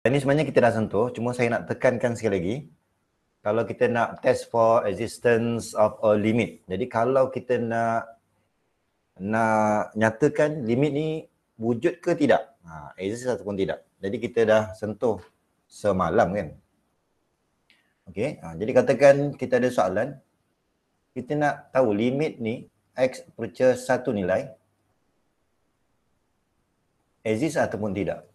Ini sebenarnya kita dah sentuh, cuma saya nak tekankan sekali lagi. Kalau kita nak test for existence of a limit. Jadi kalau kita nak nak nyatakan limit ni wujud ke tidak? Ha, exist ataupun tidak. Jadi kita dah sentuh semalam kan. Okay. ha, jadi katakan kita ada soalan kita nak tahu limit ni x percaya satu nilai exist ataupun tidak.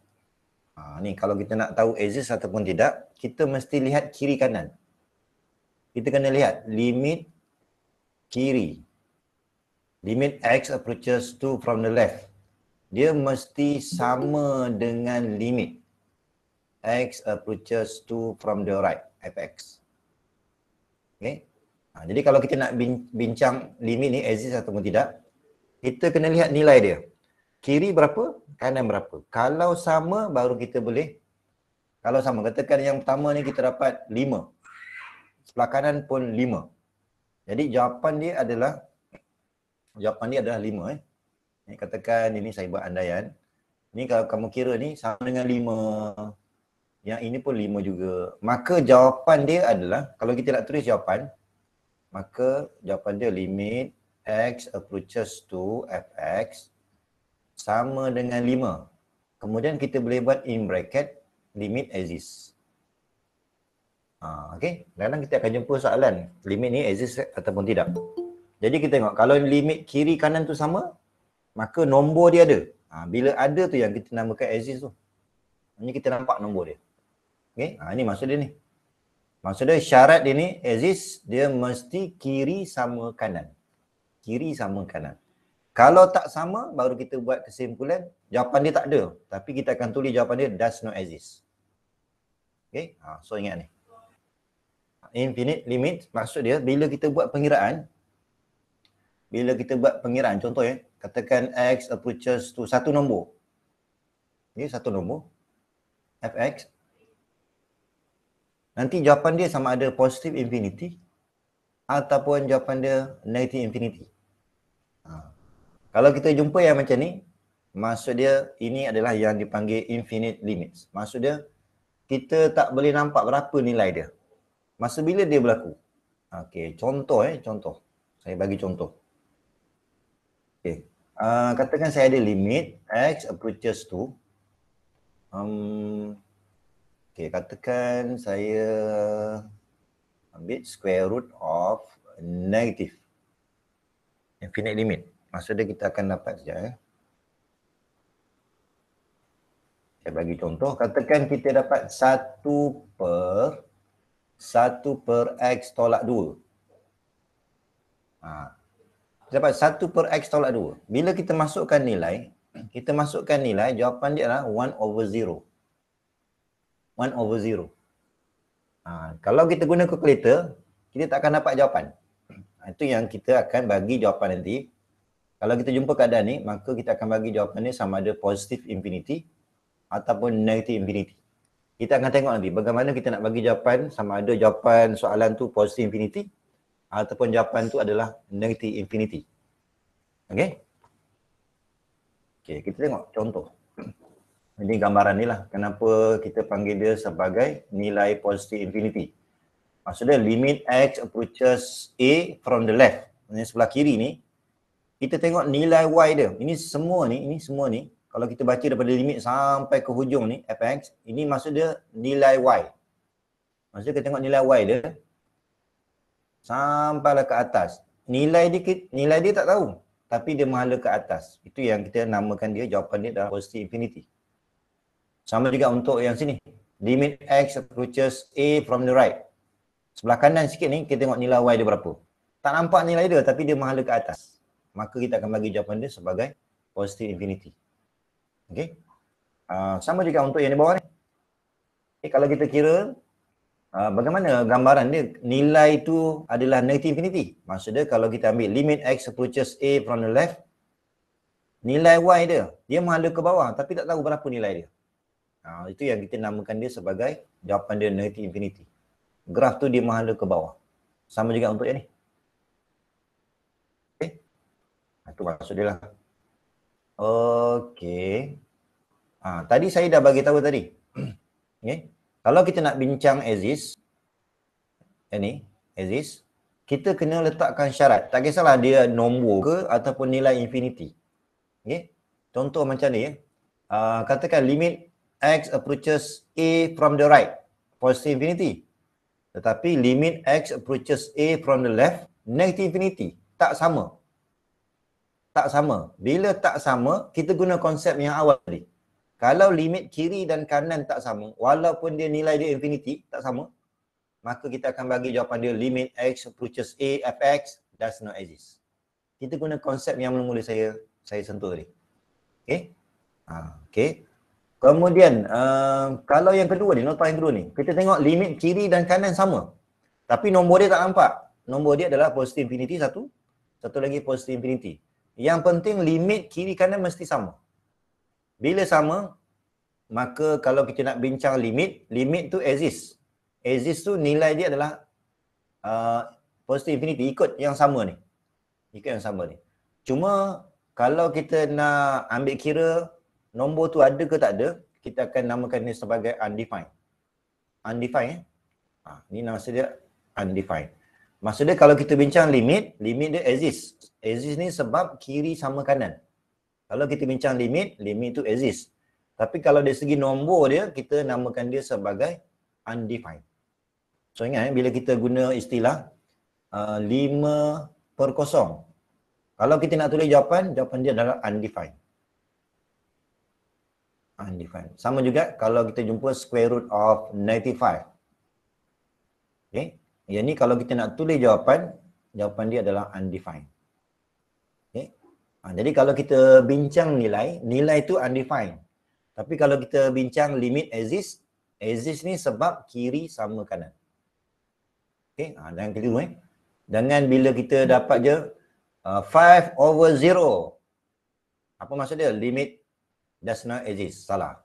Ha, ni kalau kita nak tahu exist ataupun tidak, kita mesti lihat kiri kanan. Kita kena lihat limit kiri. Limit x approaches to from the left. Dia mesti sama dengan limit x approaches to from the right, fx. Okay. Ha, jadi kalau kita nak bincang limit ni exist ataupun tidak, kita kena lihat nilai dia kiri berapa, kanan berapa. Kalau sama baru kita boleh kalau sama katakan yang pertama ni kita dapat 5. Sebelah kanan pun 5. Jadi jawapan dia adalah jawapan dia adalah 5 eh. katakan ini saya buat andaian. Ini kalau kamu kira ni sama dengan 5. Yang ini pun 5 juga. Maka jawapan dia adalah kalau kita nak tulis jawapan maka jawapan dia limit x approaches to fx sama dengan 5. Kemudian kita boleh buat in bracket limit exist. Ha, okey, sekarang kita akan jumpa soalan limit ni exist ataupun tidak. Jadi kita tengok kalau limit kiri kanan tu sama, maka nombor dia ada. Ha, bila ada tu yang kita namakan exist tu. Ini kita nampak nombor dia. Okey, ha, ini maksud dia ni. Maksud dia syarat dia ni exist, dia mesti kiri sama kanan. Kiri sama kanan. Kalau tak sama, baru kita buat kesimpulan, jawapan dia tak ada. Tapi kita akan tulis jawapan dia, does not exist. Okay, ha, so ingat ni. Infinite limit, maksud dia, bila kita buat pengiraan, bila kita buat pengiraan, contoh ya, katakan x approaches to satu nombor. Ini okay, satu nombor. fx. Nanti jawapan dia sama ada positive infinity ataupun jawapan dia negative infinity. Ha. Kalau kita jumpa yang macam ni, maksud dia ini adalah yang dipanggil infinite limits. Maksud dia kita tak boleh nampak berapa nilai dia. Masa bila dia berlaku? Okey, contoh eh, contoh. Saya bagi contoh. Okey. Uh, katakan saya ada limit x approaches to um, Okay, katakan saya ambil square root of negative infinite limit. Masa dia kita akan dapat sekejap ya. Eh. Saya bagi contoh. Katakan kita dapat 1 per 1 per x tolak 2. Ha. Kita dapat 1 per x tolak 2. Bila kita masukkan nilai, kita masukkan nilai, jawapan dia adalah 1 over 0. 1 over 0. Ha, kalau kita guna calculator, kita tak akan dapat jawapan. Ha, itu yang kita akan bagi jawapan nanti. Kalau kita jumpa keadaan ni, maka kita akan bagi jawapan ni sama ada positif infinity ataupun negatif infinity. Kita akan tengok nanti bagaimana kita nak bagi jawapan sama ada jawapan soalan tu positif infinity ataupun jawapan tu adalah negatif infinity. Okey. Okey, kita tengok contoh. Ini gambaran ni lah kenapa kita panggil dia sebagai nilai positif infinity. Maksudnya limit x approaches a from the left. Ini sebelah kiri ni kita tengok nilai y dia. Ini semua ni, ini semua ni kalau kita baca daripada limit sampai ke hujung ni fx, ini maksud dia nilai y. Maksud kita tengok nilai y dia sampai ke atas. Nilai dia nilai dia tak tahu tapi dia menghala ke atas. Itu yang kita namakan dia jawapan dia adalah positive infinity. Sama juga untuk yang sini. Limit x approaches a from the right. Sebelah kanan sikit ni kita tengok nilai y dia berapa. Tak nampak nilai dia tapi dia menghala ke atas maka kita akan bagi jawapan dia sebagai positive infinity. Okay, Uh, ah, sama juga untuk yang di bawah ni. Okay, kalau kita kira uh, bagaimana gambaran dia nilai itu adalah negative infinity. Maksudnya kalau kita ambil limit x approaches a from the left nilai y dia dia menghala ke bawah tapi tak tahu berapa nilai dia. Uh, itu yang kita namakan dia sebagai jawapan dia negative infinity. Graf tu dia mengalir ke bawah. Sama juga untuk yang ni. Itu ha, maksud dia lah. Okey. Ha, tadi saya dah bagi tahu tadi. Okay. Kalau kita nak bincang Aziz, ini eh, Aziz, kita kena letakkan syarat. Tak kisahlah dia nombor ke ataupun nilai infinity. Okay. Contoh macam ni. Ya. Uh, katakan limit X approaches A from the right. Positive infinity. Tetapi limit X approaches A from the left. Negative infinity. Tak sama tak sama. Bila tak sama, kita guna konsep yang awal tadi. Kalau limit kiri dan kanan tak sama, walaupun dia nilai dia infinity, tak sama, maka kita akan bagi jawapan dia limit x approaches a fx does not exist. Kita guna konsep yang mula-mula saya saya sentuh tadi. Okay? Ha, okay. Kemudian, uh, kalau yang kedua ni, nota yang kedua ni, kita tengok limit kiri dan kanan sama. Tapi nombor dia tak nampak. Nombor dia adalah positive infinity satu, satu lagi positive infinity. Yang penting limit kiri kanan mesti sama. Bila sama, maka kalau kita nak bincang limit, limit tu exist. Exist tu nilai dia adalah uh, positive infinity ikut yang sama ni. Ikut yang sama ni. Cuma kalau kita nak ambil kira nombor tu ada ke tak ada, kita akan namakan ni sebagai undefined. Undefined eh? Ha, ni nama dia undefined. Maksudnya kalau kita bincang limit, limit dia exist. Exist ni sebab kiri sama kanan. Kalau kita bincang limit, limit tu exist. Tapi kalau dari segi nombor dia, kita namakan dia sebagai undefined. So ingat eh, bila kita guna istilah uh, per kosong. Kalau kita nak tulis jawapan, jawapan dia adalah undefined. Undefined. Sama juga kalau kita jumpa square root of 95. Okay. Yang ni kalau kita nak tulis jawapan, jawapan dia adalah undefined. Okay. Ha, jadi kalau kita bincang nilai, nilai tu undefined. Tapi kalau kita bincang limit exist, exist ni sebab kiri sama kanan. Okay. Ha, jangan keliru eh. Dengan bila kita dapat je 5 ha, uh, over 0. Apa maksud dia? Limit does not exist. Salah.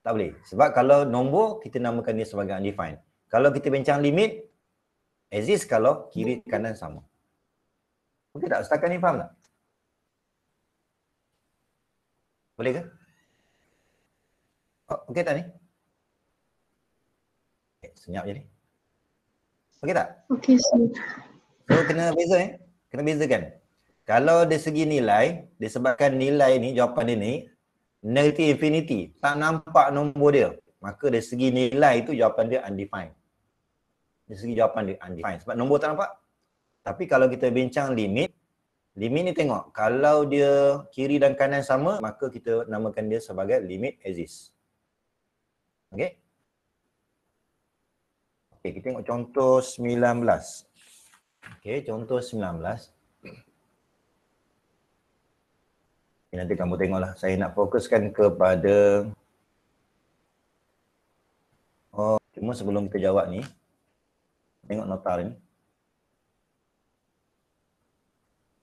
Tak boleh. Sebab kalau nombor, kita namakan dia sebagai undefined. Kalau kita bincang limit, exist kalau kiri kanan sama. Okey tak? Setakat ni faham tak? Boleh ke? Oh, Okey tak ni? Okay, senyap je ni. Okey tak? Okey, senyap. So, kena beza eh? Kena kan? Kalau dari segi nilai, disebabkan nilai ni, jawapan dia ni, negative infinity, tak nampak nombor dia. Maka dari segi nilai tu jawapan dia undefined dari segi jawapan dia undefined ah, sebab nombor tak nampak tapi kalau kita bincang limit limit ni tengok kalau dia kiri dan kanan sama maka kita namakan dia sebagai limit exists. Okay? Okay, kita tengok contoh 19 Okay, contoh 19 okay, nanti kamu tengoklah saya nak fokuskan kepada Oh, cuma sebelum kita jawab ni, Tengok nota ni.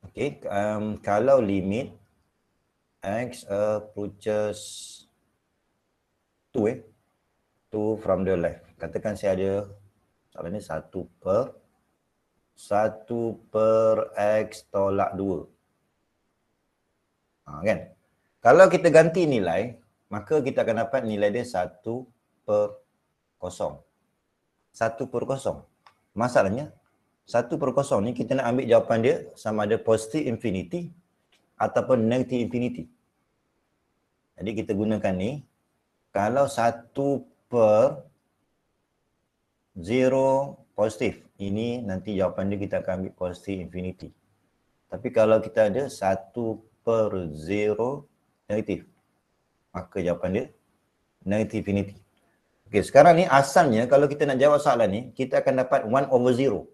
Okay, um, kalau limit x approaches 2 eh, 2 from the left. Katakan saya ada soalan ni 1 per 1 per x tolak 2. Ha, kan? Kalau kita ganti nilai, maka kita akan dapat nilai dia 1 per 0. 1 per 0. Masalahnya, satu per kosong ni kita nak ambil jawapan dia sama ada positif infinity ataupun negatif infinity. Jadi kita gunakan ni, kalau satu per zero positif, ini nanti jawapan dia kita akan ambil positive infinity. Tapi kalau kita ada satu per zero negatif, maka jawapan dia negatif infinity. Okey, sekarang ni asalnya kalau kita nak jawab soalan ni, kita akan dapat 1 over 0.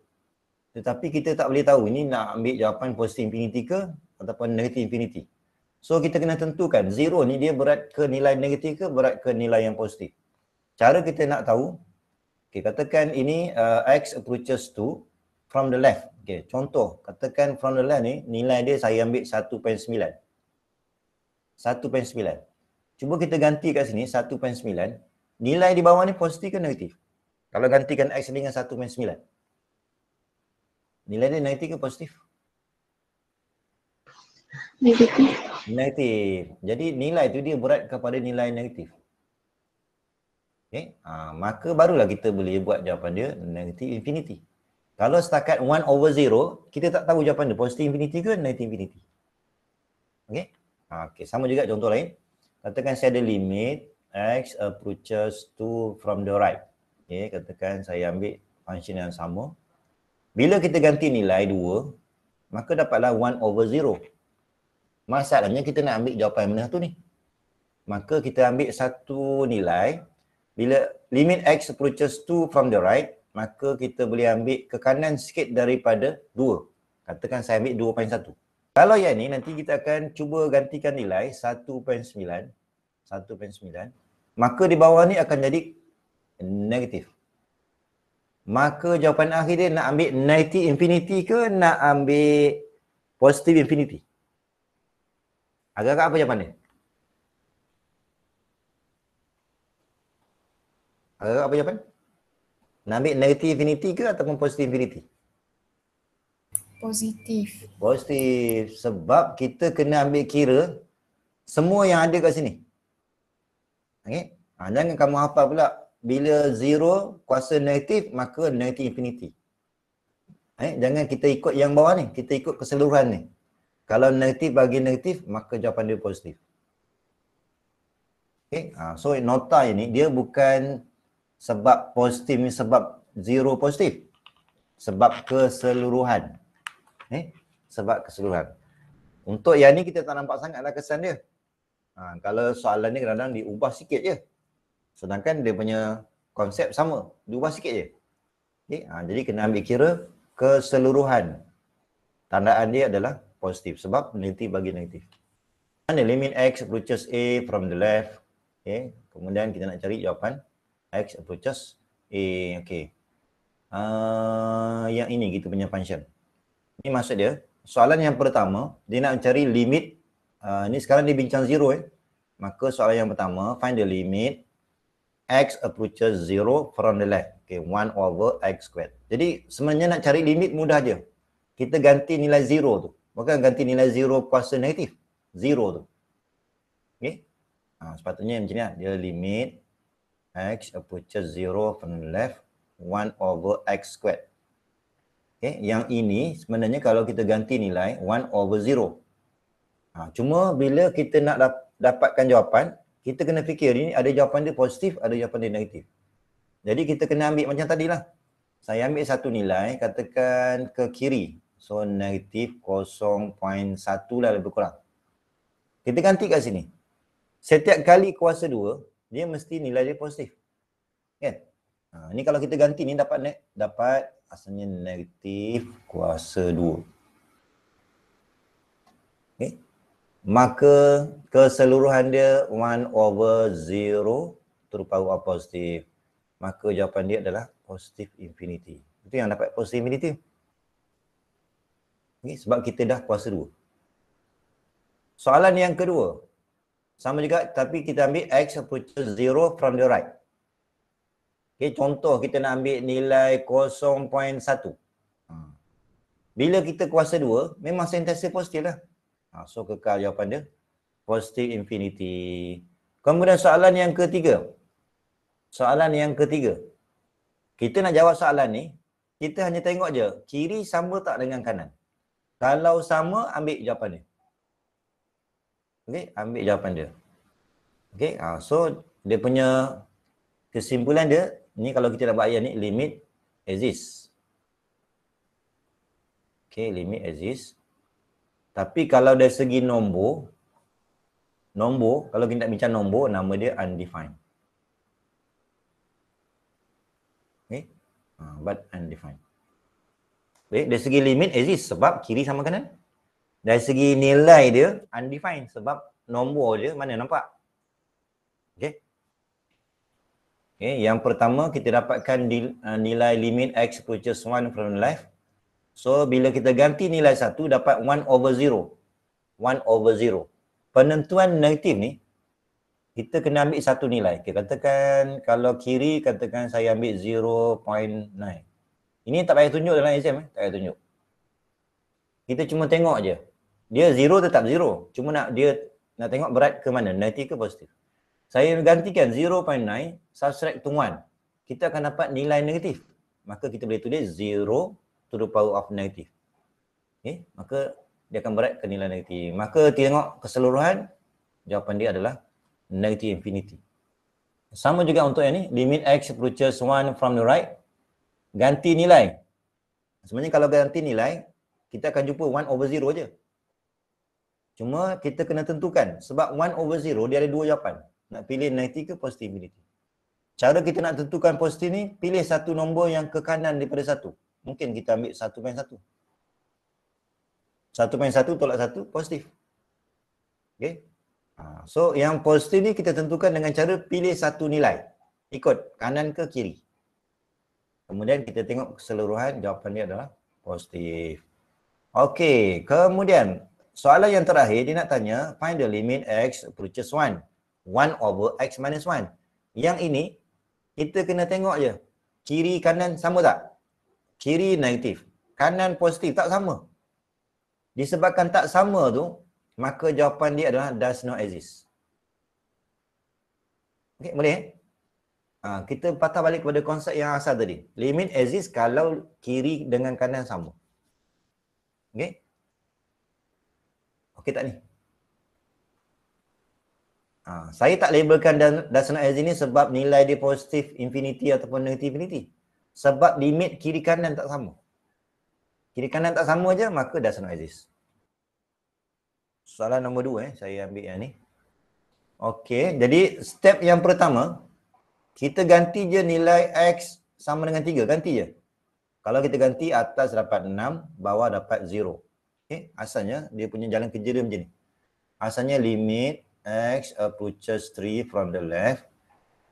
Tetapi kita tak boleh tahu ini nak ambil jawapan positif infinity ke ataupun negative infinity. So kita kena tentukan 0 ni dia berat ke nilai negatif ke berat ke nilai yang positif. Cara kita nak tahu, okey katakan ini uh, x approaches to from the left. Okey, contoh katakan from the left ni nilai dia saya ambil 1.9. 1.9. Cuba kita ganti kat sini 1.9 Nilai di bawah ni positif ke negatif? Kalau gantikan X dengan 1 main 9. Nilai dia negatif ke positif? Negatif. Negatif. Jadi nilai tu dia berat kepada nilai negatif. Okay. Ha, ah, maka barulah kita boleh buat jawapan dia negatif infinity. Kalau setakat 1 over 0, kita tak tahu jawapan dia positif infinity ke negatif infinity. Okay. Ha, ah, okay. Sama juga contoh lain. Katakan saya ada limit X approaches 2 from the right. Okay, katakan saya ambil function yang sama. Bila kita ganti nilai 2, maka dapatlah 1 over 0. Masalahnya kita nak ambil jawapan yang mana tu ni. Maka kita ambil satu nilai. Bila limit X approaches 2 from the right, maka kita boleh ambil ke kanan sikit daripada 2. Katakan saya ambil 2.1. Kalau yang ni nanti kita akan cuba gantikan nilai 1.9 1.9 maka di bawah ni akan jadi negatif maka jawapan akhir dia nak ambil negative infinity ke nak ambil positive infinity agak-agak apa jawapan dia agak-agak apa jawapan nak ambil negative infinity ke ataupun positive infinity positif positif sebab kita kena ambil kira semua yang ada kat sini Okay. Ha, ah, jangan kamu hafal pula bila zero kuasa negatif maka negatif infinity. Eh, jangan kita ikut yang bawah ni, kita ikut keseluruhan ni. Kalau negatif bagi negatif maka jawapan dia positif. Okay. Ha, ah, so nota ini dia bukan sebab positif ni sebab zero positif. Sebab keseluruhan. Eh, sebab keseluruhan. Untuk yang ni kita tak nampak sangatlah kesan dia. Ha, kalau soalan ni kadang-kadang diubah sikit je. Sedangkan dia punya konsep sama. Diubah sikit je. Okay? Ha, jadi kena ambil kira keseluruhan. Tandaan dia adalah positif. Sebab negatif bagi negatif. Mana limit X approaches A from the left. Okay? Kemudian kita nak cari jawapan. X approaches A. Okay. Uh, ah, yang ini kita punya function. Ini maksud dia. Soalan yang pertama, dia nak cari limit uh, ah, ni sekarang dia bincang zero eh. Maka soalan yang pertama, find the limit x approaches zero from the left. Okay, one over x squared. Jadi sebenarnya nak cari limit mudah je. Kita ganti nilai zero tu. Bukan ganti nilai zero kuasa negatif. Zero tu. Okay. Ha, sepatutnya macam ni lah. Dia limit x approaches zero from the left. One over x squared. Okay. Yang ini sebenarnya kalau kita ganti nilai one over zero. Ha, cuma bila kita nak dap- dapatkan jawapan, kita kena fikir ini ada jawapan dia positif, ada jawapan dia negatif. Jadi kita kena ambil macam tadi lah. Saya ambil satu nilai, katakan ke kiri. So negatif 0.1 lah lebih kurang. Kita ganti kat sini. Setiap kali kuasa 2, dia mesti nilai dia positif. Kan? Ha, ini kalau kita ganti ni dapat ne- dapat asalnya negatif kuasa 2. maka keseluruhan dia 1 over 0 true power positif maka jawapan dia adalah positif infinity itu yang dapat positif infinity okay, sebab kita dah kuasa 2 soalan yang kedua sama juga tapi kita ambil x approaches 0 from the right okay, contoh kita nak ambil nilai 0.1 ha. Bila kita kuasa 2, memang sentiasa positif lah. Ha, so kekal jawapan dia positive infinity. Kemudian soalan yang ketiga. Soalan yang ketiga. Kita nak jawab soalan ni, kita hanya tengok je kiri sama tak dengan kanan. Kalau sama ambil jawapan dia. Okey, ambil jawapan dia. Okey, ha, so dia punya kesimpulan dia ni kalau kita dah buat ayat ni limit exist. Okey, limit exist. Tapi kalau dari segi nombor, nombor, kalau kita bincang nombor, nama dia undefined. Okay? Ha, but undefined. Okay? Dari segi limit exist sebab kiri sama kanan. Dari segi nilai dia, undefined sebab nombor dia mana nampak? Okay? Okay, yang pertama kita dapatkan eh, nilai limit x approaches 1 from left So bila kita ganti nilai 1 dapat 1 over 0. 1 over 0. Penentuan negatif ni kita kena ambil satu nilai. Kita katakan kalau kiri katakan saya ambil 0.9. Ini tak payah tunjuk dalam exam eh, tak payah tunjuk. Kita cuma tengok aje. Dia 0 tetap 0. Cuma nak dia nak tengok berat ke mana, negatif ke positif. Saya gantikan 0.9 subtract to 1. Kita akan dapat nilai negatif. Maka kita boleh tulis to the power of negative. Okay, maka dia akan berat ke nilai negatif. Maka tengok keseluruhan, jawapan dia adalah negatif infinity. Sama juga untuk yang ni, limit x approaches 1 from the right, ganti nilai. Sebenarnya kalau ganti nilai, kita akan jumpa 1 over 0 je. Cuma kita kena tentukan sebab 1 over 0 dia ada dua jawapan. Nak pilih negatif ke positif infinity. Cara kita nak tentukan positif ni, pilih satu nombor yang ke kanan daripada satu mungkin kita ambil satu main satu. Satu main satu tolak satu positif. Okay. Ha, so yang positif ni kita tentukan dengan cara pilih satu nilai. Ikut kanan ke kiri. Kemudian kita tengok keseluruhan jawapan dia adalah positif. Okey, kemudian soalan yang terakhir dia nak tanya find the limit x approaches 1. 1 over x minus 1. Yang ini kita kena tengok je. Kiri kanan sama tak? kiri negatif kanan positif tak sama disebabkan tak sama tu maka jawapan dia adalah does not exist Okay, boleh eh? Ha, kita patah balik kepada konsep yang asal tadi limit exist kalau kiri dengan kanan sama Okay. Okay tak ni ha, saya tak labelkan does not exist ni sebab nilai dia positif infinity ataupun negative infinity sebab limit kiri kanan tak sama. Kiri kanan tak sama aja maka dah not exist. Soalan nombor dua eh, saya ambil yang ni. Okey, jadi step yang pertama, kita ganti je nilai X sama dengan 3, ganti je. Kalau kita ganti atas dapat 6, bawah dapat 0. Okey, asalnya dia punya jalan kerja dia macam ni. Asalnya limit X approaches 3 from the left.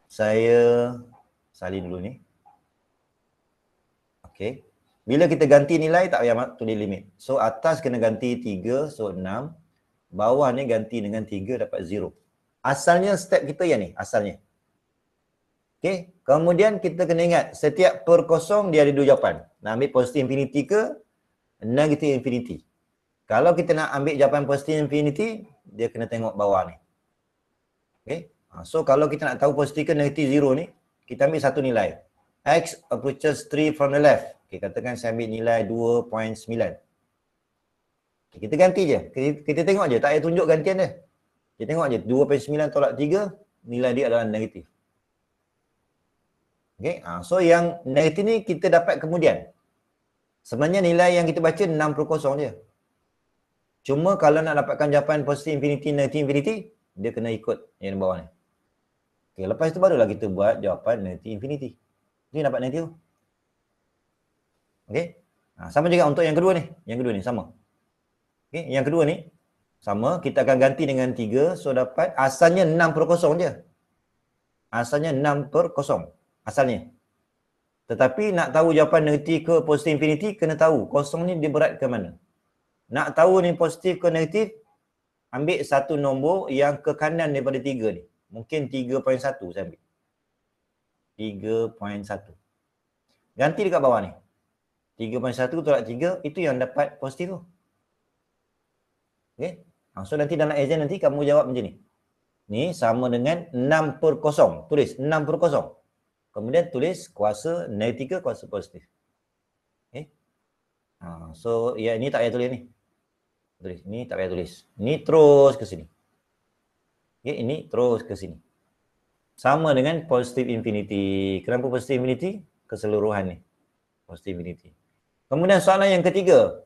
Saya salin dulu ni. Okay. Bila kita ganti nilai, tak payah tulis limit. So, atas kena ganti 3, so 6. Bawah ni ganti dengan 3, dapat 0. Asalnya step kita yang ni, asalnya. Okay. Kemudian kita kena ingat, setiap per kosong dia ada dua jawapan. Nak ambil positif infinity ke, negative infinity. Kalau kita nak ambil jawapan positif infinity, dia kena tengok bawah ni. Okay. Ha, so, kalau kita nak tahu positif ke negative 0 ni, kita ambil satu nilai. X approaches 3 from the left. Okay, katakan saya ambil nilai 2.9. Okay, kita ganti je. Kita, kita tengok je. Tak payah tunjuk gantian dia. Kita tengok je. 2.9 tolak 3. Nilai dia adalah negatif. Okay. Ha, so yang negatif ni kita dapat kemudian. Sebenarnya nilai yang kita baca per kosong je. Cuma kalau nak dapatkan jawapan positif infinity, negatif infinity, dia kena ikut yang bawah ni. Okay, lepas tu barulah kita buat jawapan negatif infinity. Ini dapat 90 tu okey ha, sama juga untuk yang kedua ni yang kedua ni sama okey yang kedua ni sama kita akan ganti dengan 3 so dapat asalnya 6 per kosong je asalnya 6 per kosong, asalnya tetapi nak tahu jawapan negatif ke positif infinity kena tahu kosong ni dia berat ke mana nak tahu ni positif ke negatif ambil satu nombor yang ke kanan daripada 3 ni mungkin 3.1 saya ambil 3.1. Ganti dekat bawah ni. 3.1 tolak 3 itu yang dapat positif tu. Okey. Ha, so nanti dalam exam nanti kamu jawab macam ni. Ni sama dengan 6 per kosong Tulis 6 per kosong. Kemudian tulis kuasa negatif kuasa positif. Okey. Ha, so ya ini tak payah tulis ni. Tulis. ni tak payah tulis. Ini terus ke sini. Okey. Ini terus ke sini sama dengan positive infinity. Kenapa positive infinity? Keseluruhan ni. Positive infinity. Kemudian soalan yang ketiga.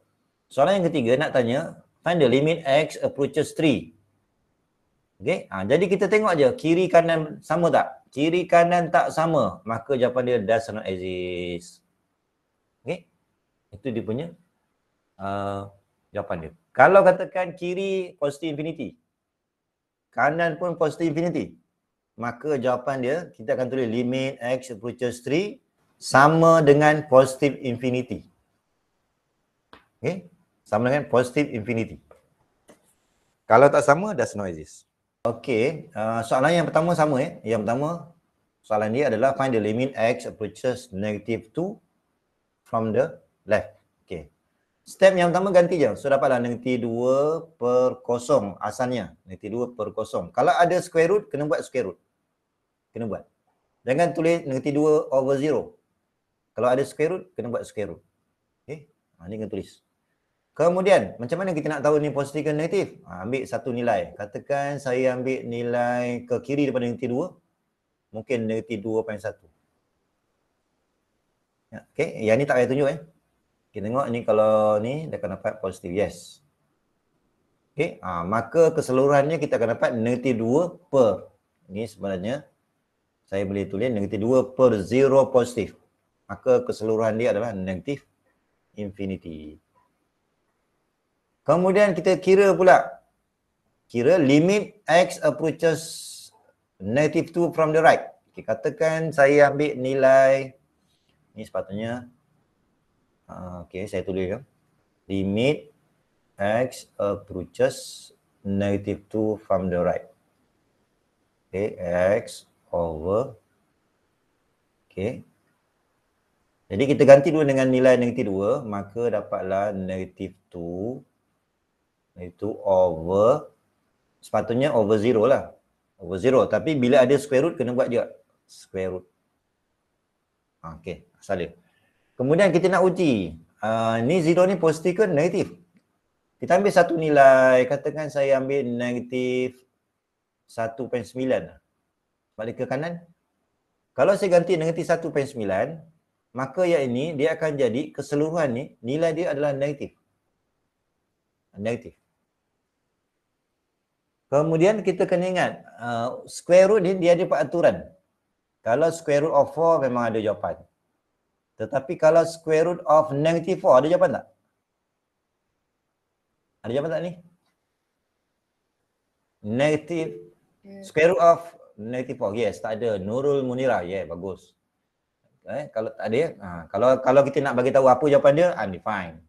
Soalan yang ketiga nak tanya, find the limit x approaches 3. Okay. Ha, jadi kita tengok je, kiri kanan sama tak? Kiri kanan tak sama, maka jawapan dia does not exist. Okay. Itu dia punya uh, jawapan dia. Kalau katakan kiri positive infinity, kanan pun positive infinity, maka jawapan dia kita akan tulis limit x approaches 3 sama dengan positive infinity. Okay? Sama dengan positive infinity. Kalau tak sama, that's not exist. Okay, uh, soalan yang pertama sama eh. Yang pertama, soalan dia adalah find the limit x approaches negative 2 from the left. Okay, Step yang pertama ganti je. So dapatlah negeri 2 per kosong asalnya. Negeri 2 per kosong. Kalau ada square root, kena buat square root. Kena buat. Jangan tulis negeri 2 over 0. Kalau ada square root, kena buat square root. Okay. Eh, ha, ni kena tulis. Kemudian, macam mana kita nak tahu ni positif ke negatif? Ha, ambil satu nilai. Katakan saya ambil nilai ke kiri daripada negeri 2. Mungkin negeri 2.1. Ya, okay. Yang ni tak payah tunjuk eh. Kita tengok ni kalau ni dia akan dapat positif yes. Okey, ah maka keseluruhannya kita akan dapat negatif 2 per. Ini sebenarnya saya boleh tulis negatif 2 per 0 positif. Maka keseluruhan dia adalah negatif infinity. Kemudian kita kira pula. Kira limit x approaches negative 2 from the right. Okay, katakan saya ambil nilai. Ini sepatutnya Ah, okay, saya tulis ya. Limit x approaches negative 2 from the right. Okay, x over. Okay. Jadi kita ganti dulu dengan nilai negatif dua, Maka dapatlah negatif 2. Itu over. Sepatutnya over zero lah. Over zero. Tapi bila ada square root, kena buat juga. Square root. Ah, okay, asal dia. Kemudian kita nak uji uh, ni zero ni positif ke negatif. Kita ambil satu nilai, katakan saya ambil negatif 1.9 Sebab dia ke kanan Kalau saya ganti negatif 1.9 Maka yang ini dia akan jadi keseluruhan ni nilai dia adalah negatif Negatif Kemudian kita kena ingat uh, Square root ni dia ada peraturan Kalau square root of 4 memang ada jawapan tetapi kalau square root of negative 4, ada jawapan tak? Ada jawapan tak ni? Negative, square root of negative 4. Yes, tak ada. Nurul Munira. Yeah, bagus. Okay. Eh, kalau tak ada, ha. kalau kalau kita nak bagi tahu apa jawapan dia, I'm fine.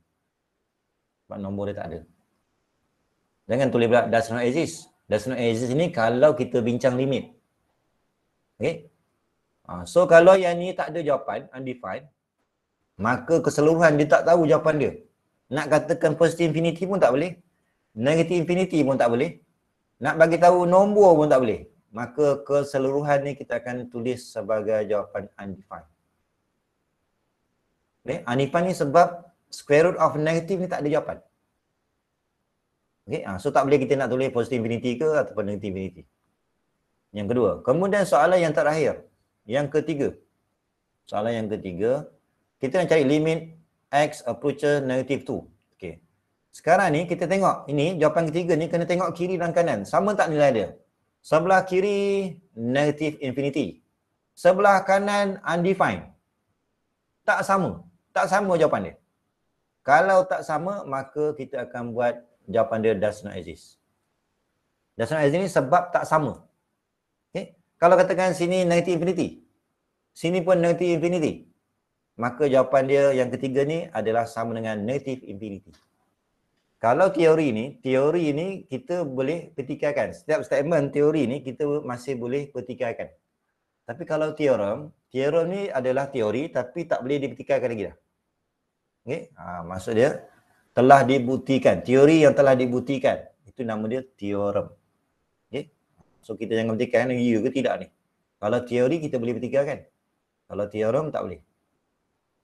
Sebab nombor dia tak ada. Jangan tulis pula does not exist. Does not exist ni kalau kita bincang limit. Okay, Ha, so kalau yang ni tak ada jawapan, undefined Maka keseluruhan dia tak tahu jawapan dia Nak katakan positive infinity pun tak boleh Negative infinity pun tak boleh Nak bagi tahu nombor pun tak boleh Maka keseluruhan ni kita akan tulis sebagai jawapan undefined okay? Undefined ni sebab square root of negative ni tak ada jawapan okay? Ha, so tak boleh kita nak tulis positive infinity ke ataupun negative infinity Yang kedua, kemudian soalan yang terakhir yang ketiga, soalan yang ketiga, kita nak cari limit x approaches negative 2. Okay. Sekarang ni kita tengok, ini jawapan ketiga ni kena tengok kiri dan kanan. Sama tak nilai dia? Sebelah kiri, negative infinity. Sebelah kanan, undefined. Tak sama. Tak sama jawapan dia. Kalau tak sama, maka kita akan buat jawapan dia does not exist. Does not exist ni sebab tak sama. Kalau katakan sini negatif infinity. Sini pun negatif infinity. Maka jawapan dia yang ketiga ni adalah sama dengan negatif infinity. Kalau teori ni, teori ni kita boleh petikakan. Setiap statement teori ni kita masih boleh petikakan. Tapi kalau teorem, teorem ni adalah teori tapi tak boleh dipetikakan lagi dah. Okay? Ha, maksud dia telah dibuktikan. Teori yang telah dibuktikan. Itu nama dia Teorem. So kita jangan bertikai ni ya ke tidak ni. Kalau teori kita boleh bertikai kan? Kalau teorem tak boleh.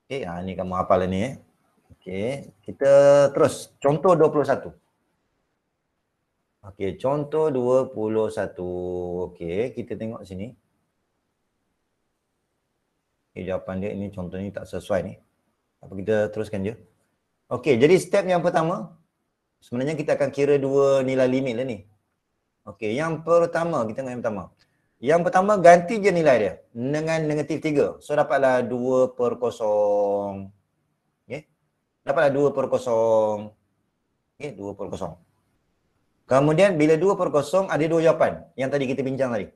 Okey, ha, ni kamu hafal ni eh. Okey, kita terus. Contoh 21. Okey, contoh 21. Okey, kita tengok sini. Okay, jawapan dia ini contoh ni tak sesuai ni. Apa kita teruskan je. Okey, jadi step yang pertama sebenarnya kita akan kira dua nilai limit lah ni. Okey, yang pertama kita tengok yang pertama. Yang pertama ganti je nilai dia dengan negatif 3. So dapatlah 2 per 0. Okey. Dapatlah 2 per 0. Okey, 2 per 0. Kemudian bila 2 per 0 ada dua jawapan yang tadi kita bincang tadi.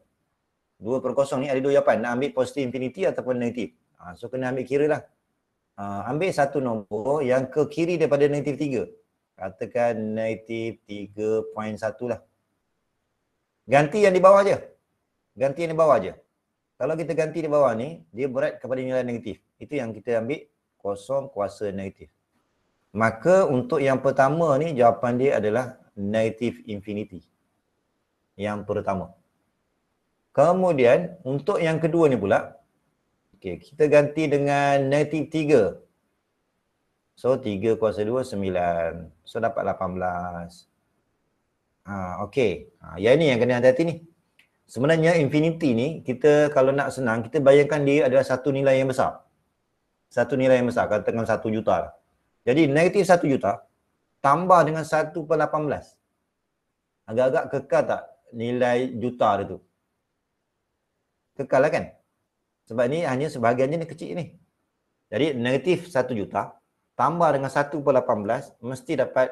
2 per 0 ni ada dua jawapan. Nak ambil positif infinity ataupun negatif. Ha, so kena ambil kira lah. Ha, ambil satu nombor yang ke kiri daripada negatif 3. Katakan negatif 3.1 lah. Ganti yang di bawah je. Ganti yang di bawah je. Kalau kita ganti di bawah ni, dia berat kepada nilai negatif. Itu yang kita ambil kosong kuasa negatif. Maka untuk yang pertama ni, jawapan dia adalah negative infinity. Yang pertama. Kemudian, untuk yang kedua ni pula, okay, kita ganti dengan negative 3. So, 3 kuasa 2, 9. So, dapat 18. Ha, ah, okay. Ha, ah, yang ni yang kena hati-hati ni. Sebenarnya infinity ni, kita kalau nak senang, kita bayangkan dia adalah satu nilai yang besar. Satu nilai yang besar, dengan satu juta lah. Jadi negatif satu juta, tambah dengan satu per lapan belas. Agak-agak kekal tak nilai juta dia tu? Kekal lah kan? Sebab ni hanya sebahagiannya ni kecil ni. Jadi negatif satu juta, tambah dengan satu per lapan belas, mesti dapat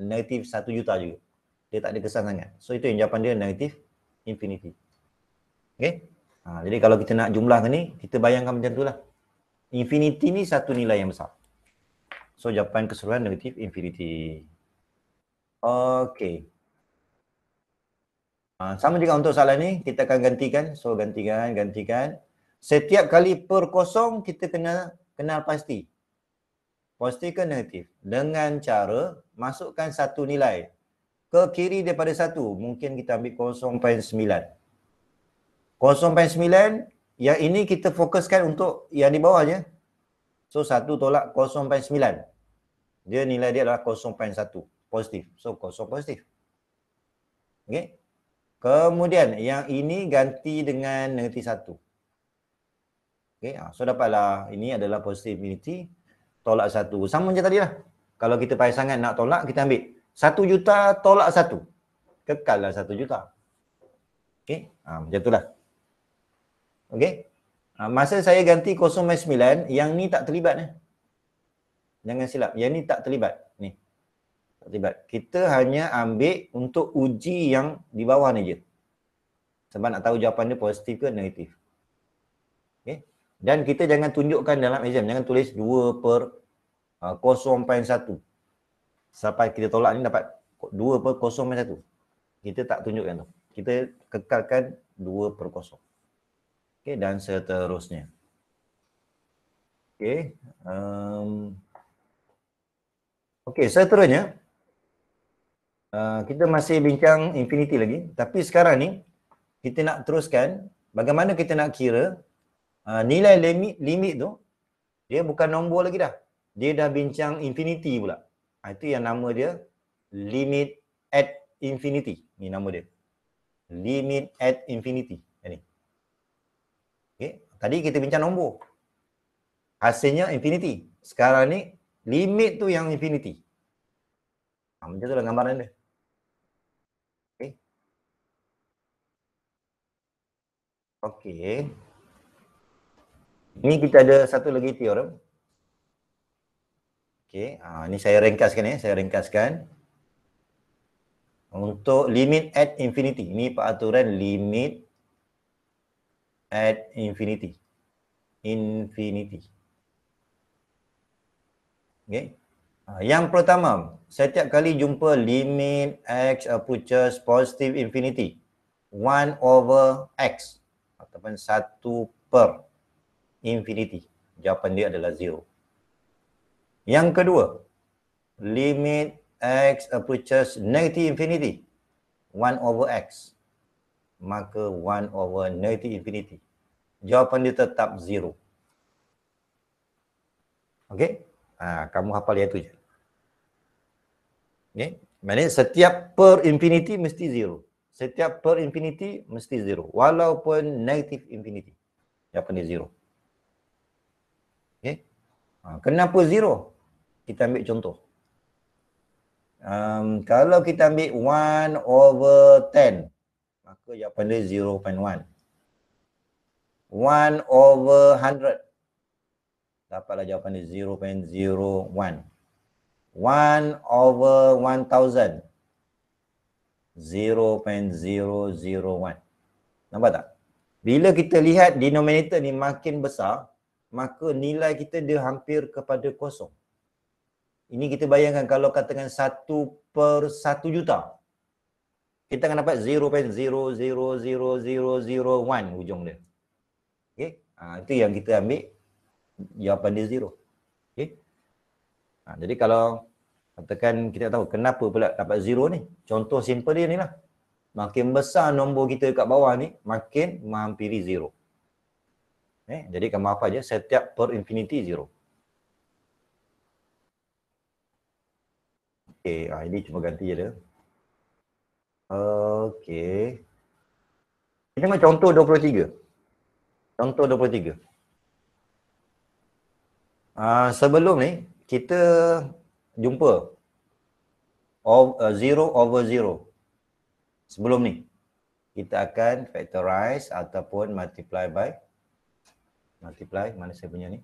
negatif satu juta juga dia tak ada kesan sangat. So itu yang jawapan dia negatif infinity. Okay? Ha, jadi kalau kita nak jumlah ni, kita bayangkan macam tu lah. Infinity ni satu nilai yang besar. So jawapan keseluruhan negatif infinity. Okay. Ha, sama juga untuk soalan ni, kita akan gantikan. So gantikan, gantikan. Setiap kali per kosong, kita kena kenal pasti. Positif ke negatif? Dengan cara masukkan satu nilai ke kiri daripada satu mungkin kita ambil 0.9 0.9 yang ini kita fokuskan untuk yang di bawah je. So satu tolak 0.9. Dia nilai dia adalah 0.1 positif. So kosong positif. Okay. Kemudian yang ini ganti dengan negatif satu. Okay, ah, so dapatlah ini adalah positif unity tolak satu. Sama macam tadilah. Kalau kita payah sangat nak tolak kita ambil satu juta tolak satu. kekal lah satu juta. Okey? Ha, macam itulah. Okey? Ha, masa saya ganti 0.9, yang ni tak terlibat. Eh? Jangan silap. Yang ni tak terlibat. Ni. Tak terlibat. Kita hanya ambil untuk uji yang di bawah ni je. Sebab nak tahu jawapan dia positif ke negatif. Okey? Dan kita jangan tunjukkan dalam exam. Jangan tulis 2 per 0.1. Uh, sampai kita tolak ni dapat 2 per 0 macam tu. Kita tak tunjukkan tu. Kita kekalkan 2 per 0. Okey dan seterusnya. Okey. Um, Okey seterusnya. Uh, kita masih bincang infinity lagi. Tapi sekarang ni kita nak teruskan bagaimana kita nak kira uh, nilai limit, limit tu dia bukan nombor lagi dah. Dia dah bincang infinity pula. Ah, itu yang nama dia limit at infinity. Ni nama dia. Limit at infinity. Ini. Okay. Tadi kita bincang nombor. Hasilnya infinity. Sekarang ni limit tu yang infinity. Ha, macam tu lah gambaran dia. Okay. Okay. Ini kita ada satu lagi teorem. Okey, uh, ni saya ringkaskan ya, eh. saya ringkaskan. Untuk limit at infinity, Ini peraturan limit at infinity. Infinity. Okey. Ha, yang pertama, setiap kali jumpa limit x approaches positive infinity 1 over x ataupun 1 per infinity Jawapan dia adalah 0 yang kedua, limit x approaches negative infinity 1 over x maka 1 over negative infinity jawapan dia tetap 0 okey ha, kamu hafal yang tu je okey maknanya setiap per infinity mesti 0 setiap per infinity mesti 0 walaupun negative infinity jawapan dia 0 okey ha, kenapa kita ambil contoh. Um, kalau kita ambil 1 over 10, maka jawapan dia 0.1. 1 over 100, dapatlah jawapan dia 0.01. 1 over 1,000, 0.001. Nampak tak? Bila kita lihat denominator ni makin besar, maka nilai kita dia hampir kepada kosong. Ini kita bayangkan kalau katakan 1 per 1 juta. Kita akan dapat 0.000001 hujung dia. Okey. Ha, itu yang kita ambil jawapan dia 0. Okey. Ha, jadi kalau katakan kita tahu kenapa pula dapat 0 ni. Contoh simple dia ni lah. Makin besar nombor kita kat bawah ni, makin menghampiri 0. Okay. Eh, jadi kamu apa aja setiap per infinity zero. Okey, ah, ini cuma ganti je dia. Okey. ini macam contoh 23. Contoh 23. Ah, sebelum ni, kita jumpa of, uh, 0 over zero. Sebelum ni, kita akan factorize ataupun multiply by multiply, mana saya punya ni?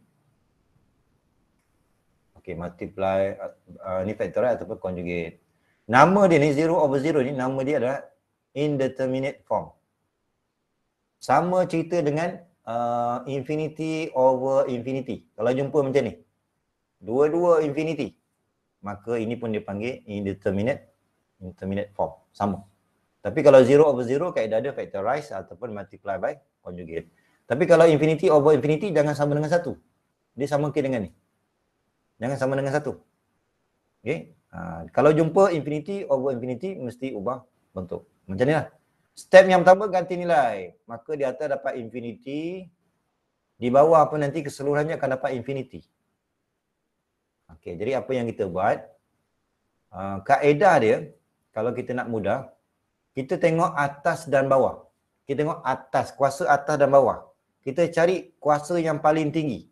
Okay, multiply uh, uh, ni factor eh, ataupun conjugate. Nama dia ni 0 over 0 ni nama dia adalah indeterminate form. Sama cerita dengan uh, infinity over infinity. Kalau jumpa macam ni. Dua-dua infinity. Maka ini pun dipanggil indeterminate indeterminate form. Sama. Tapi kalau 0 over 0 kaedah ada factorize ataupun multiply by conjugate. Tapi kalau infinity over infinity jangan sama dengan satu. Dia sama ke dengan ni. Jangan sama dengan satu. Okay? Ha, kalau jumpa infinity over infinity, mesti ubah bentuk. Macam ni lah. Step yang pertama, ganti nilai. Maka di atas dapat infinity. Di bawah apa nanti keseluruhannya akan dapat infinity. Okay, jadi apa yang kita buat? Uh, kaedah dia, kalau kita nak mudah, kita tengok atas dan bawah. Kita tengok atas, kuasa atas dan bawah. Kita cari kuasa yang paling tinggi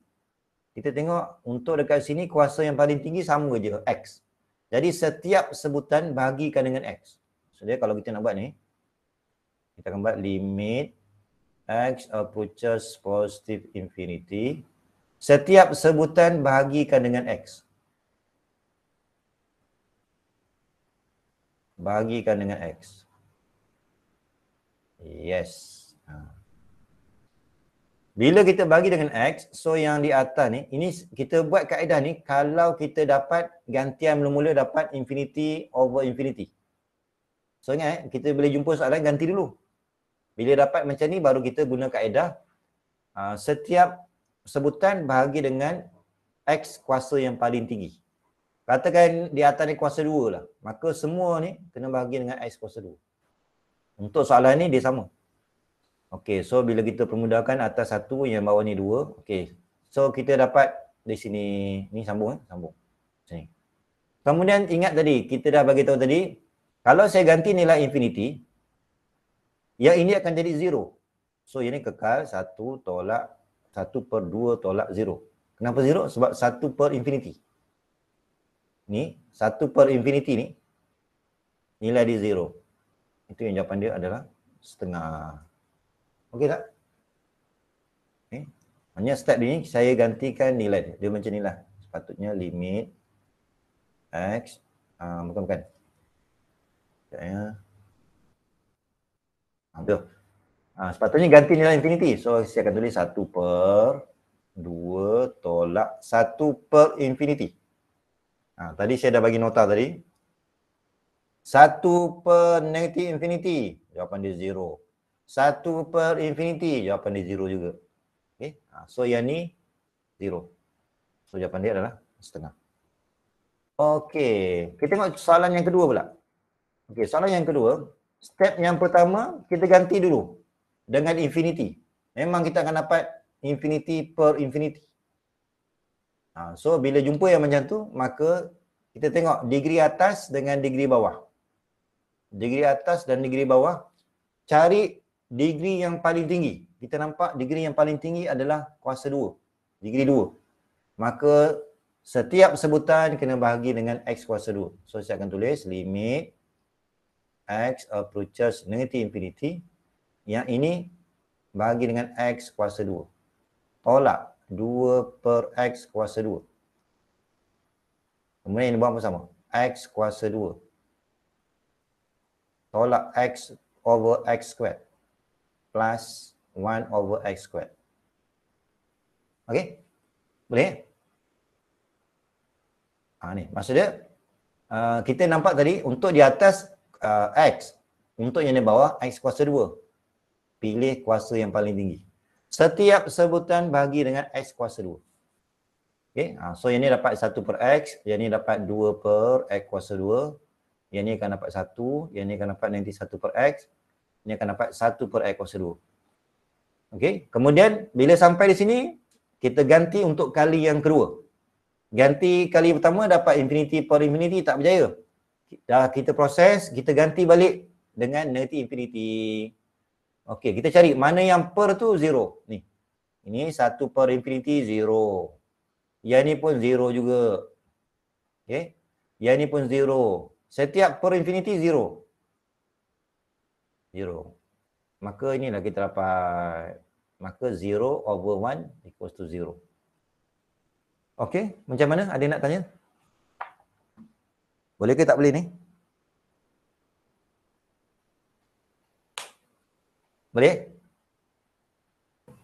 kita tengok untuk dekat sini kuasa yang paling tinggi sama je X. Jadi setiap sebutan bahagikan dengan X. So dia kalau kita nak buat ni, kita akan buat limit X approaches positive infinity. Setiap sebutan bahagikan dengan X. Bahagikan dengan X. Yes. Yes. Ha. Bila kita bagi dengan X, so yang di atas ni, ini kita buat kaedah ni kalau kita dapat gantian mula-mula dapat infinity over infinity. So ingat eh, kita boleh jumpa soalan ganti dulu. Bila dapat macam ni baru kita guna kaedah ah, setiap sebutan bahagi dengan X kuasa yang paling tinggi. Katakan di atas ni kuasa 2 lah. Maka semua ni kena bahagi dengan X kuasa 2. Untuk soalan ni dia sama. Okey, so bila kita permudahkan atas satu yang bawah ni dua. Okey. So kita dapat di sini ni sambung eh, sambung. Sini. Kemudian ingat tadi kita dah bagi tahu tadi kalau saya ganti nilai infinity yang ini akan jadi zero. So ini kekal 1 tolak 1 per 2 tolak 0. Kenapa 0? Sebab 1 per infinity. Ni 1 per infinity ni nilai dia 0. Itu yang jawapan dia adalah setengah. Okey tak? Okay. Eh, Hanya step ini saya gantikan nilai dia. Dia macam lah. Sepatutnya limit X. Uh, bukan, bukan. Sekejap ya. Ha, ah, tu. Ha, ah, sepatutnya ganti nilai infinity. So saya akan tulis 1 per 2 tolak 1 per infinity. Ha, tadi saya dah bagi nota tadi. 1 per negative infinity. Jawapan dia 0. 1 per infinity jawapan dia 0 juga okey ha, so yang ni 0 so jawapan dia adalah setengah okey kita tengok soalan yang kedua pula okey soalan yang kedua step yang pertama kita ganti dulu dengan infinity memang kita akan dapat infinity per infinity ha, so bila jumpa yang macam tu maka kita tengok degree atas dengan degree bawah degree atas dan degree bawah cari degree yang paling tinggi. Kita nampak degree yang paling tinggi adalah kuasa 2. Degree 2. Maka setiap sebutan kena bahagi dengan x kuasa 2. So saya akan tulis limit x approaches negative infinity. Yang ini bahagi dengan x kuasa 2. Tolak 2 per x kuasa 2. Kemudian ini buat apa sama? x kuasa 2. Tolak x over x squared plus 1 over x squared. Okey? Boleh? Ha, ni. Maksud dia, uh, kita nampak tadi untuk di atas uh, x, untuk yang di bawah x kuasa 2. Pilih kuasa yang paling tinggi. Setiap sebutan bagi dengan x kuasa 2. Okay. Ha, so yang ni dapat 1 per x, yang ni dapat 2 per x kuasa 2. Yang ni akan dapat 1, yang ni akan dapat nanti 1 per x ni akan dapat 1 per air kuasa 2 Okey, kemudian bila sampai di sini kita ganti untuk kali yang kedua ganti kali pertama dapat infinity per infinity tak berjaya dah kita proses kita ganti balik dengan negative infinity Okey, kita cari mana yang per tu zero ni ini satu per infinity zero yang ni pun zero juga Okey, yang ni pun zero setiap per infinity zero zero. Maka inilah kita dapat maka zero over one equals to zero. Okey, macam mana? Ada nak tanya? Boleh ke tak boleh ni? Boleh?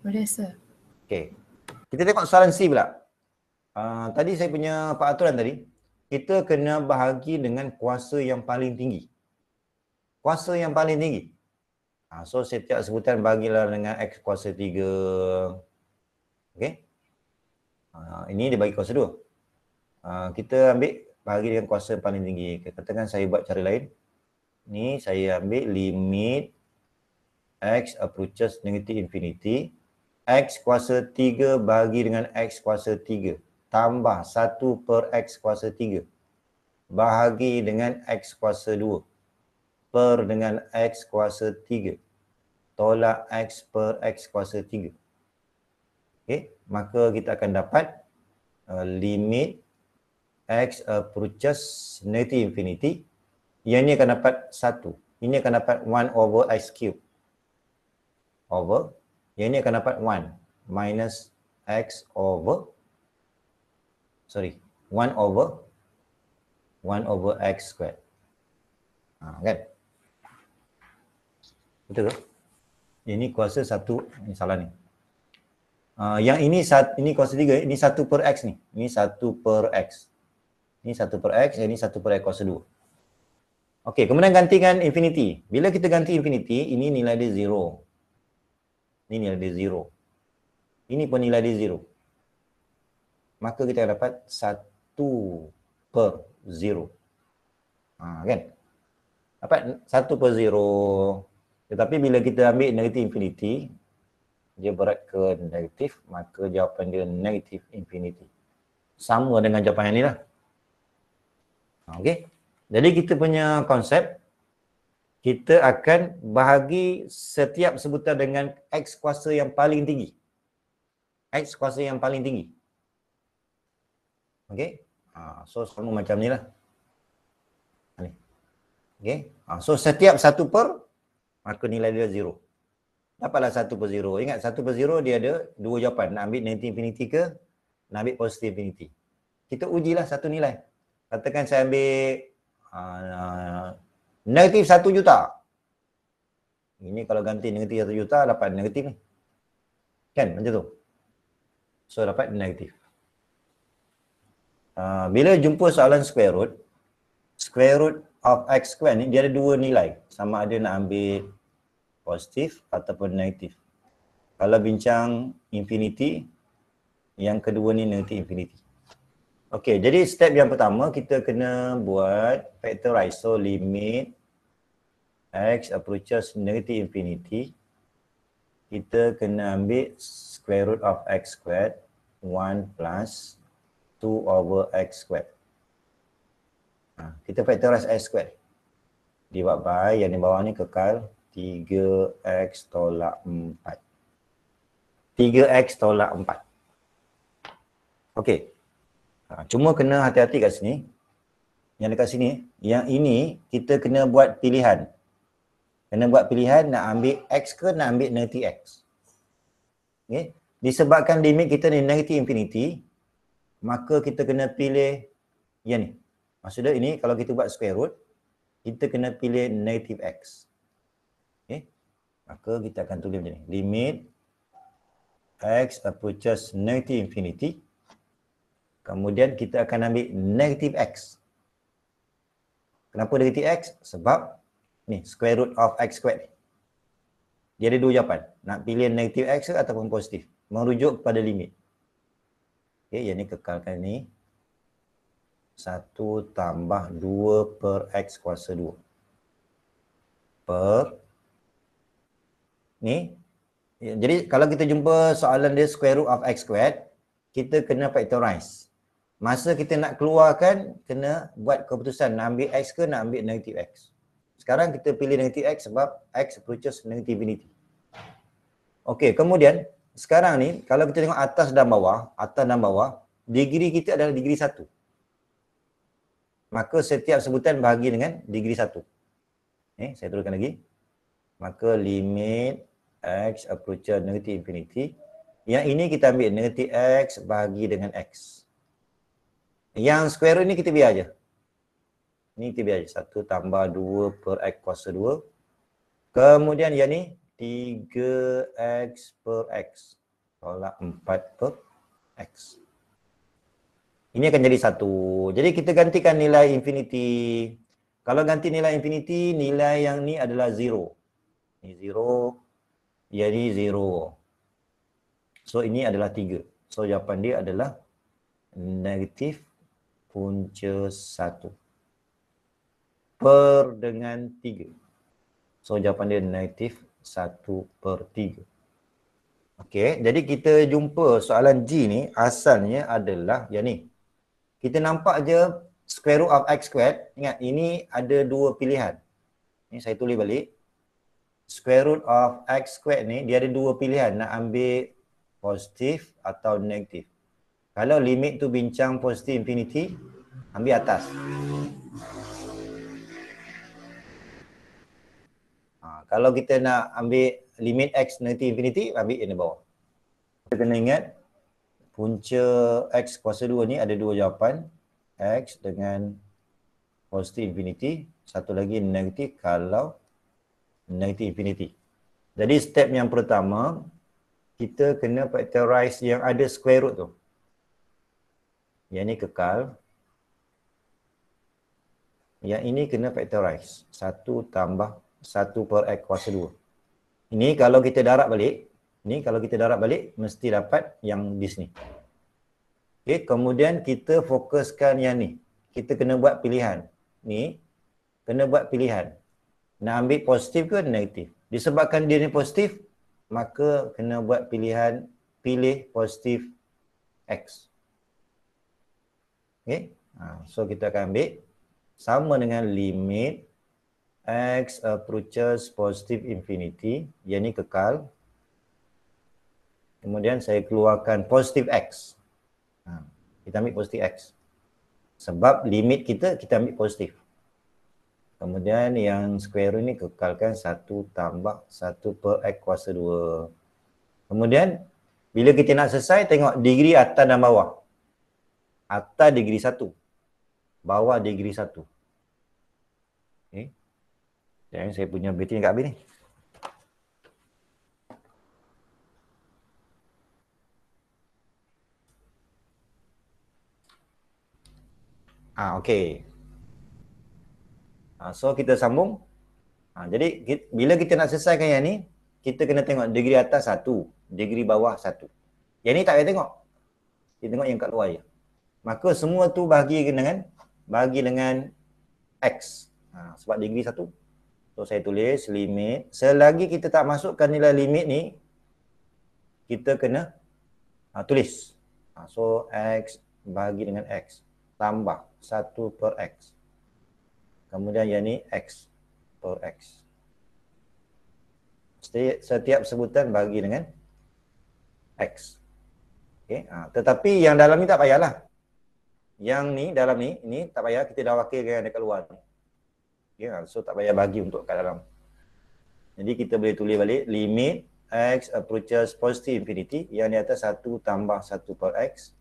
Boleh, sir. Okey. Kita tengok soalan C pula. Uh, tadi saya punya pak aturan tadi. Kita kena bahagi dengan kuasa yang paling tinggi. Kuasa yang paling tinggi. Ha, so setiap sebutan bagilah dengan X kuasa 3. Okey. Ha, ini dia bagi kuasa 2. Ha, ah, kita ambil bagi dengan kuasa paling tinggi. Katakan saya buat cara lain. Ni saya ambil limit X approaches negative infinity. X kuasa 3 bagi dengan X kuasa 3. Tambah 1 per X kuasa 3. Bahagi dengan X kuasa 2. Per dengan X kuasa 3 tolak x per x kuasa 3. Okey, maka kita akan dapat uh, limit x approaches negative infinity. Yang ni akan dapat 1. Ini akan dapat 1 over x cube. Over. Yang ni akan dapat 1 minus x over. Sorry. 1 over. 1 over x squared. Ha, ah, kan? Betul ke? ini kuasa satu ini salah ni uh, yang ini sat, ini kuasa tiga ini satu per x ni ini satu per x ini satu per x ini satu per x kuasa dua Okey, kemudian gantikan infinity. Bila kita ganti infinity, ini nilai dia zero. Ini nilai dia zero. Ini pun nilai dia zero. Maka kita dapat satu per zero. Ha, kan? Dapat satu per zero. Tetapi bila kita ambil negatif infinity, dia berat ke negatif, maka jawapan dia negatif infinity. Sama dengan jawapan yang ni lah. Okay. Jadi kita punya konsep, kita akan bahagi setiap sebutan dengan X kuasa yang paling tinggi. X kuasa yang paling tinggi. Okay. Ha, so semua macam ni lah. Okay. Ha, so setiap satu per maka nilai dia zero. Dapatlah satu per zero. Ingat satu per zero dia ada dua jawapan. Nak ambil negative infinity ke nak ambil positive infinity. Kita ujilah satu nilai. Katakan saya ambil uh, ah, ah, negatif satu juta. Ini kalau ganti negatif satu juta dapat negatif ni. Kan macam tu. So dapat negatif. Uh, ah, bila jumpa soalan square root, square root of x square ni dia ada dua nilai. Sama ada nak ambil positif ataupun negatif. Kalau bincang infinity, yang kedua ni negatif infinity. Okey, jadi step yang pertama kita kena buat factorize so limit x approaches negative infinity kita kena ambil square root of x squared 1 plus 2 over x squared. Ha, kita factorize x squared. Dibuat by yang di bawah ni kekal 3x tolak 4. 3x tolak 4. Okey. Ha, cuma kena hati-hati kat sini. Yang dekat sini. Yang ini kita kena buat pilihan. Kena buat pilihan nak ambil x ke nak ambil negatif x. Okey. Disebabkan limit kita ni negatif infinity. Maka kita kena pilih yang ni. Maksudnya ini kalau kita buat square root. Kita kena pilih negative x. Maka kita akan tulis macam ni. Limit x approaches negative infinity. Kemudian kita akan ambil negative x. Kenapa negative x? Sebab ni square root of x squared ni. Dia ada dua jawapan. Nak pilih negative x ke ataupun positif. Merujuk kepada limit. Okay, yang ni kekalkan ni. 1 tambah 2 per x kuasa 2. Per 2 ni ya, jadi kalau kita jumpa soalan dia square root of x squared kita kena factorize masa kita nak keluarkan kena buat keputusan nak ambil x ke nak ambil negative x sekarang kita pilih negative x sebab x approaches negative infinity Okey, kemudian sekarang ni kalau kita tengok atas dan bawah atas dan bawah degree kita adalah degree 1 maka setiap sebutan bahagi dengan degree 1 eh, saya turunkan lagi maka limit x approaches negative infinity. Yang ini kita ambil negative x bagi dengan x. Yang square root ni kita biar je. Ni kita biar je. 1 tambah 2 per x kuasa 2. Kemudian yang ni 3x per x. Tolak 4 per x. Ini akan jadi 1. Jadi kita gantikan nilai infinity. Kalau ganti nilai infinity, nilai yang ni adalah 0. Ni 0. Yari zero. So ini adalah tiga. So jawapan dia adalah negatif punca satu. Per dengan tiga. So jawapan dia negatif satu per tiga. Okay, jadi kita jumpa soalan G ni asalnya adalah yang ni. Kita nampak je square root of x squared. Ingat, ini ada dua pilihan. Ini saya tulis balik square root of x squared ni dia ada dua pilihan nak ambil positif atau negatif. Kalau limit tu bincang positif infinity, ambil atas. Ha, kalau kita nak ambil limit x negatif infinity, ambil yang di bawah. Kita kena ingat punca x kuasa 2 ni ada dua jawapan. X dengan positif infinity, satu lagi negatif kalau negative infinity. Jadi step yang pertama, kita kena factorize yang ada square root tu. Yang ni kekal. Yang ini kena factorize. 1 tambah 1 per x kuasa 2. Ini kalau kita darab balik, ini kalau kita darab balik, mesti dapat yang di sini. Okay, kemudian kita fokuskan yang ni. Kita kena buat pilihan. Ni, kena buat pilihan nak ambil positif ke negatif disebabkan dia ni positif maka kena buat pilihan pilih positif X okay? ha, so kita akan ambil sama dengan limit X approaches positive infinity yang ni kekal kemudian saya keluarkan positif X ha, kita ambil positif X sebab limit kita kita ambil positif Kemudian yang square root ni kekalkan 1 tambah 1 per x kuasa 2. Kemudian bila kita nak selesai tengok degree atas dan bawah. Atas degree 1. Bawah degree 1. Okay. Dan saya punya betul dekat habis ni. Ah, okay. Ha, so kita sambung. Ha, jadi kita, bila kita nak selesaikan yang ni, kita kena tengok degree atas satu, degree bawah satu. Yang ni tak payah tengok. Kita tengok yang kat luar je. Maka semua tu bahagi dengan bahagi dengan X. Ha, sebab degree satu. So saya tulis limit. Selagi kita tak masukkan nilai limit ni, kita kena ha, tulis. Ha, so X bahagi dengan X. Tambah satu per X. Kemudian yang ni X per X. Setiap, setiap sebutan bagi dengan X. Okay. Ha, tetapi yang dalam ni tak payahlah. Yang ni dalam ni, ini tak payah kita dah wakilkan yang dekat luar ni. Yeah, ha, so tak payah bagi untuk kat dalam. Jadi kita boleh tulis balik limit X approaches positive infinity yang di atas 1 tambah 1 per X.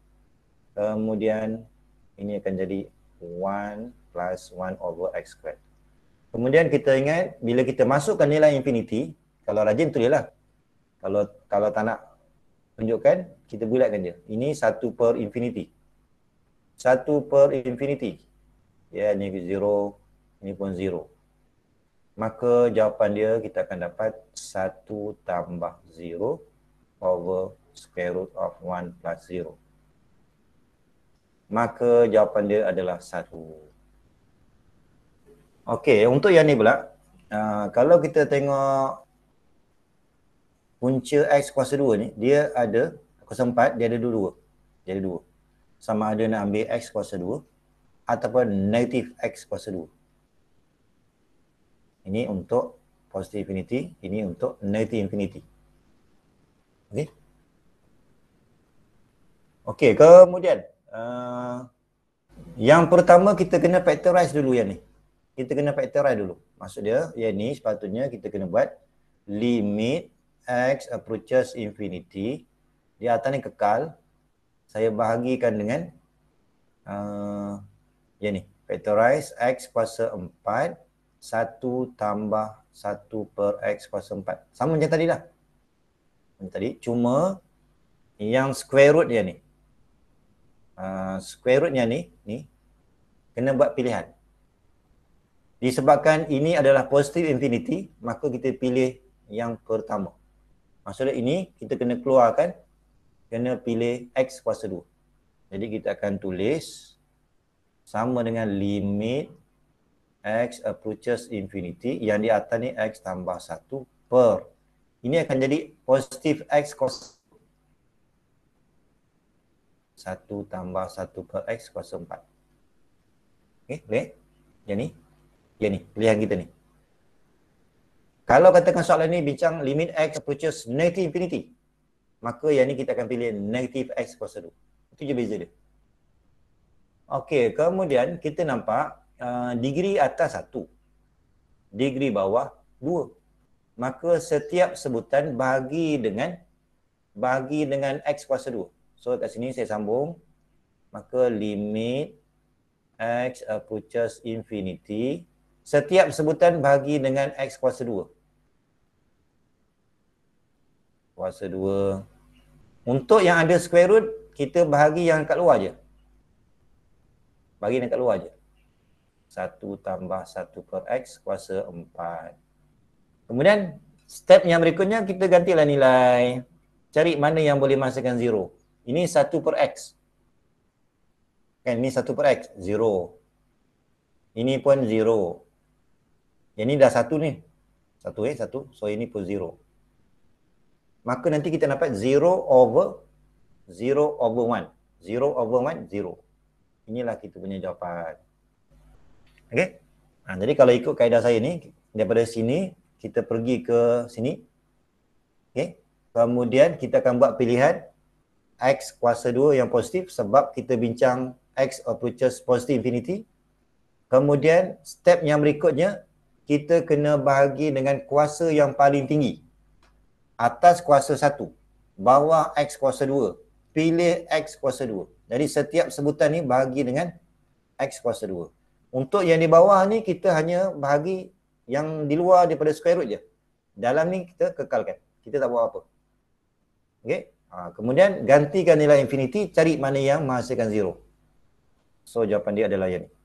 Kemudian ini akan jadi 1 plus 1 over x squared. Kemudian kita ingat bila kita masukkan nilai infinity, kalau rajin tu tulislah. Kalau kalau tak nak tunjukkan, kita bulatkan dia. Ini 1 per infinity. 1 per infinity. Ya, yeah, ni 0, ini pun 0. Maka jawapan dia kita akan dapat 1 tambah 0 over square root of 1 plus 0. Maka jawapan dia adalah 1. Okey, untuk yang ni pula, uh, kalau kita tengok punca X kuasa 2 ni, dia ada kuasa 4, dia ada 2-2. Dia ada 2. Sama ada nak ambil X kuasa 2 ataupun negatif X kuasa 2. Ini untuk positive infinity, ini untuk negative infinity. Okey. Okey, kemudian uh, yang pertama kita kena factorize dulu yang ni kita kena factorize dulu. Maksud dia, yang ni sepatutnya kita kena buat limit x approaches infinity di atas ni kekal saya bahagikan dengan uh, yang ni factorize x kuasa 4 1 tambah 1 per x kuasa 4 sama macam tadi lah macam tadi cuma yang square root dia ni uh, square root ni ni kena buat pilihan disebabkan ini adalah positif infinity maka kita pilih yang pertama maksudnya ini kita kena keluarkan kena pilih x kuasa 2 jadi kita akan tulis sama dengan limit x approaches infinity yang di atas ni x tambah 1 per ini akan jadi positif x kos 1 tambah 1 per x kuasa 4 okey boleh jadi Ya ni, pilihan kita ni. Kalau katakan soalan ni bincang limit x approaches negative infinity, maka yang ni kita akan pilih negative x kuasa 2. Itu je beza dia. Okey, kemudian kita nampak uh, degree atas 1, degree bawah 2. Maka setiap sebutan bagi dengan bagi dengan x kuasa 2. So kat sini saya sambung. Maka limit x approaches infinity setiap sebutan bahagi dengan x kuasa 2 kuasa 2 untuk yang ada square root kita bahagi yang kat luar je bagi yang kat luar je 1 tambah 1 per x kuasa 4 kemudian step yang berikutnya kita gantilah nilai cari mana yang boleh masukkan 0 ini 1 per x kan ini 1 per x 0 ini pun 0 yang ni dah satu ni. Satu eh, satu. So, ini pun zero. Maka nanti kita dapat zero over zero over one. Zero over one, zero. Inilah kita punya jawapan. Okay? Ha, jadi, kalau ikut kaedah saya ni, daripada sini, kita pergi ke sini. Okay? Kemudian, kita akan buat pilihan X kuasa 2 yang positif sebab kita bincang X approaches positive infinity. Kemudian, step yang berikutnya, kita kena bahagi dengan kuasa yang paling tinggi. Atas kuasa satu, bawah X kuasa dua, pilih X kuasa dua. Jadi setiap sebutan ni bahagi dengan X kuasa dua. Untuk yang di bawah ni kita hanya bahagi yang di luar daripada square root je. Dalam ni kita kekalkan. Kita tak buat apa. Okay. Ha, kemudian gantikan nilai infinity cari mana yang menghasilkan zero. So jawapan dia adalah yang ni.